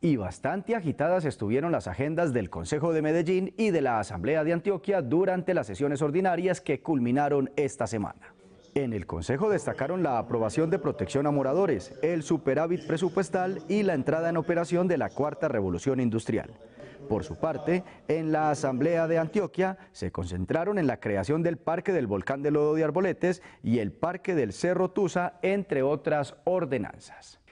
y bastante agitadas estuvieron las agendas del Consejo de Medellín y de la Asamblea de Antioquia durante las sesiones ordinarias que culminaron esta semana. En el Consejo destacaron la aprobación de protección a moradores, el superávit presupuestal y la entrada en operación de la Cuarta Revolución Industrial. Por su parte, en la Asamblea de Antioquia se concentraron en la creación del Parque del Volcán de Lodo de Arboletes y el Parque del Cerro Tusa, entre otras ordenanzas.